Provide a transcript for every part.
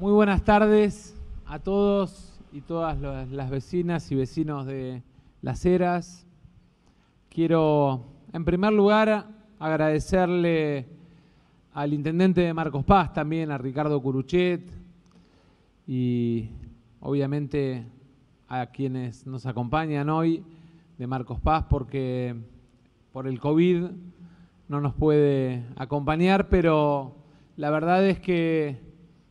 Muy buenas tardes a todos y todas las vecinas y vecinos de Las Heras. Quiero, en primer lugar, agradecerle al intendente de Marcos Paz, también a Ricardo Curuchet y obviamente a quienes nos acompañan hoy de Marcos Paz porque por el COVID no nos puede acompañar, pero la verdad es que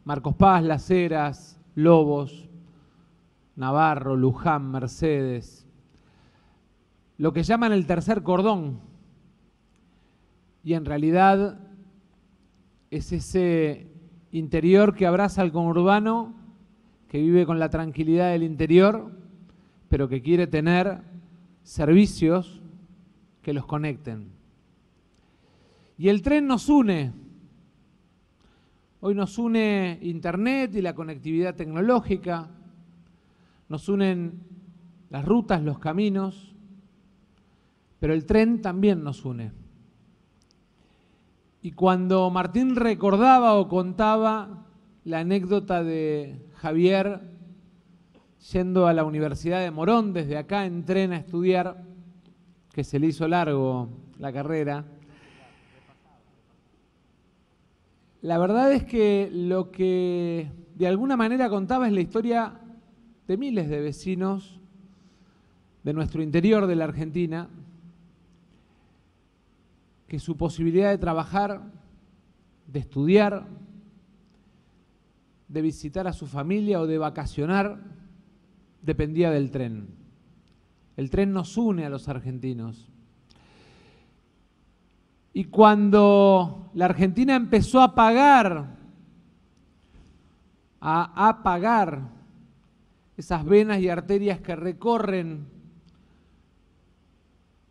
Marcos Paz, Las Heras, Lobos, Navarro, Luján, Mercedes, lo que llaman el tercer cordón. Y en realidad es ese interior que abraza al conurbano, que vive con la tranquilidad del interior, pero que quiere tener servicios que los conecten. Y el tren nos une, Hoy nos une Internet y la conectividad tecnológica, nos unen las rutas, los caminos, pero el tren también nos une. Y cuando Martín recordaba o contaba la anécdota de Javier yendo a la Universidad de Morón, desde acá en tren a estudiar, que se le hizo largo la carrera, La verdad es que lo que de alguna manera contaba es la historia de miles de vecinos de nuestro interior de la Argentina, que su posibilidad de trabajar, de estudiar, de visitar a su familia o de vacacionar dependía del tren. El tren nos une a los argentinos. Y cuando la Argentina empezó a pagar, a apagar esas venas y arterias que recorren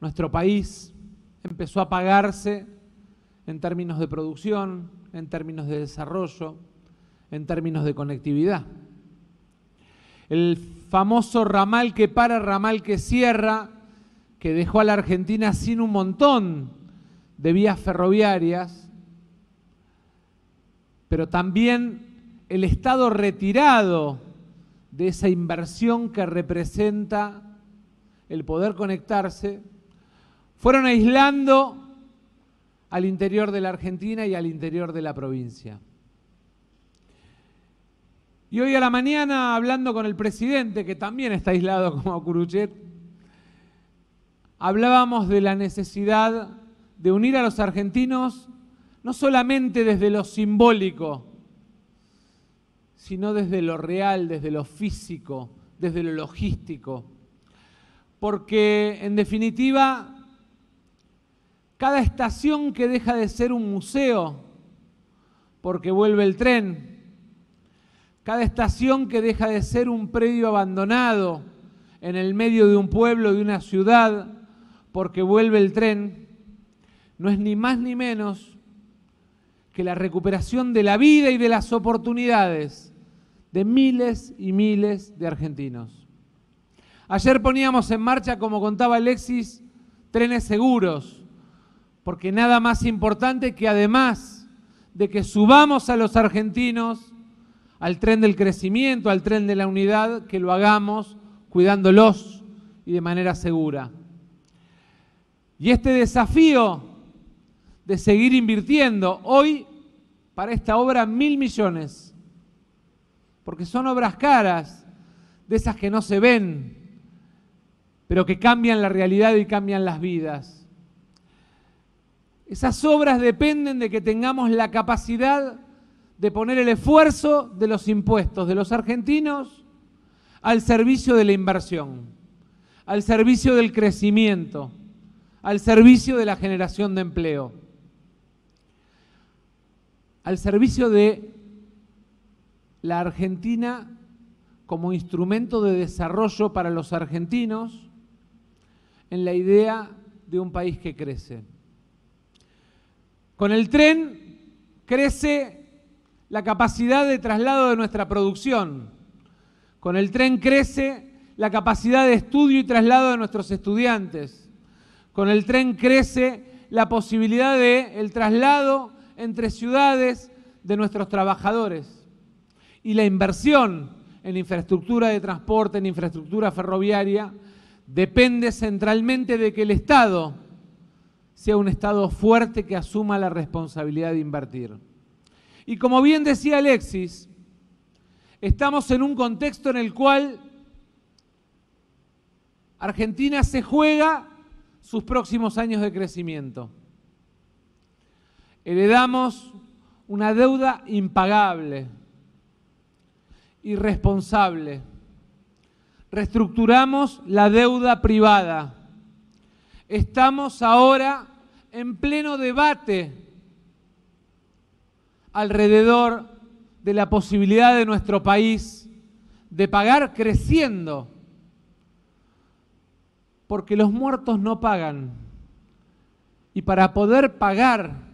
nuestro país, empezó a apagarse en términos de producción, en términos de desarrollo, en términos de conectividad. El famoso ramal que para, ramal que cierra, que dejó a la Argentina sin un montón de vías ferroviarias, pero también el Estado retirado de esa inversión que representa el poder conectarse, fueron aislando al interior de la Argentina y al interior de la provincia. Y hoy a la mañana, hablando con el presidente, que también está aislado como Curuchet, hablábamos de la necesidad de unir a los argentinos no solamente desde lo simbólico, sino desde lo real, desde lo físico, desde lo logístico. Porque, en definitiva, cada estación que deja de ser un museo, porque vuelve el tren, cada estación que deja de ser un predio abandonado en el medio de un pueblo, de una ciudad, porque vuelve el tren, no es ni más ni menos que la recuperación de la vida y de las oportunidades de miles y miles de argentinos. Ayer poníamos en marcha, como contaba Alexis, trenes seguros, porque nada más importante que además de que subamos a los argentinos al tren del crecimiento, al tren de la unidad, que lo hagamos cuidándolos y de manera segura. Y este desafío de seguir invirtiendo hoy para esta obra mil millones, porque son obras caras, de esas que no se ven, pero que cambian la realidad y cambian las vidas. Esas obras dependen de que tengamos la capacidad de poner el esfuerzo de los impuestos de los argentinos al servicio de la inversión, al servicio del crecimiento, al servicio de la generación de empleo al servicio de la Argentina como instrumento de desarrollo para los argentinos en la idea de un país que crece. Con el tren crece la capacidad de traslado de nuestra producción. Con el tren crece la capacidad de estudio y traslado de nuestros estudiantes. Con el tren crece la posibilidad de el traslado entre ciudades de nuestros trabajadores. Y la inversión en infraestructura de transporte, en infraestructura ferroviaria, depende centralmente de que el Estado sea un Estado fuerte que asuma la responsabilidad de invertir. Y como bien decía Alexis, estamos en un contexto en el cual Argentina se juega sus próximos años de crecimiento. Heredamos una deuda impagable, irresponsable. Reestructuramos la deuda privada. Estamos ahora en pleno debate alrededor de la posibilidad de nuestro país de pagar creciendo, porque los muertos no pagan. Y para poder pagar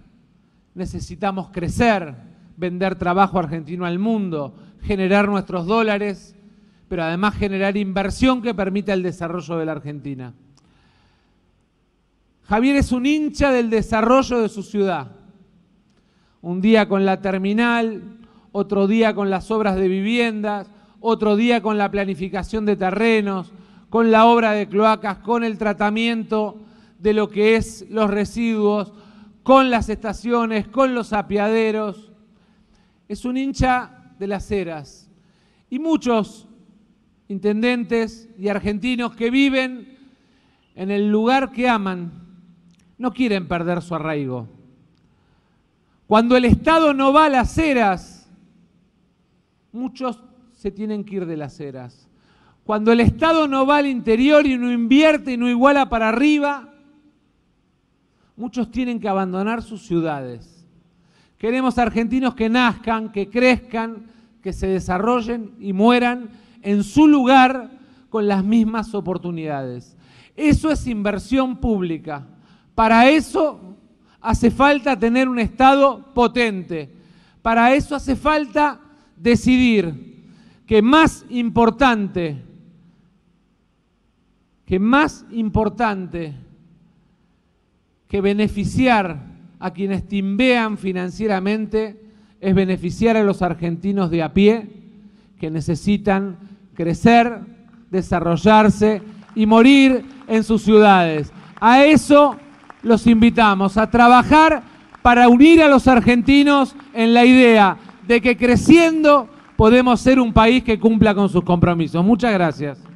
necesitamos crecer, vender trabajo argentino al mundo, generar nuestros dólares, pero además generar inversión que permita el desarrollo de la Argentina. Javier es un hincha del desarrollo de su ciudad. Un día con la terminal, otro día con las obras de viviendas, otro día con la planificación de terrenos, con la obra de cloacas, con el tratamiento de lo que es los residuos, con las estaciones, con los apiaderos. Es un hincha de las eras. Y muchos intendentes y argentinos que viven en el lugar que aman no quieren perder su arraigo. Cuando el Estado no va a las eras, muchos se tienen que ir de las eras. Cuando el Estado no va al interior y no invierte y no iguala para arriba, Muchos tienen que abandonar sus ciudades. Queremos argentinos que nazcan, que crezcan, que se desarrollen y mueran en su lugar con las mismas oportunidades. Eso es inversión pública. Para eso hace falta tener un Estado potente. Para eso hace falta decidir que más importante, que más importante que beneficiar a quienes timbean financieramente es beneficiar a los argentinos de a pie que necesitan crecer, desarrollarse y morir en sus ciudades. A eso los invitamos, a trabajar para unir a los argentinos en la idea de que creciendo podemos ser un país que cumpla con sus compromisos. Muchas gracias.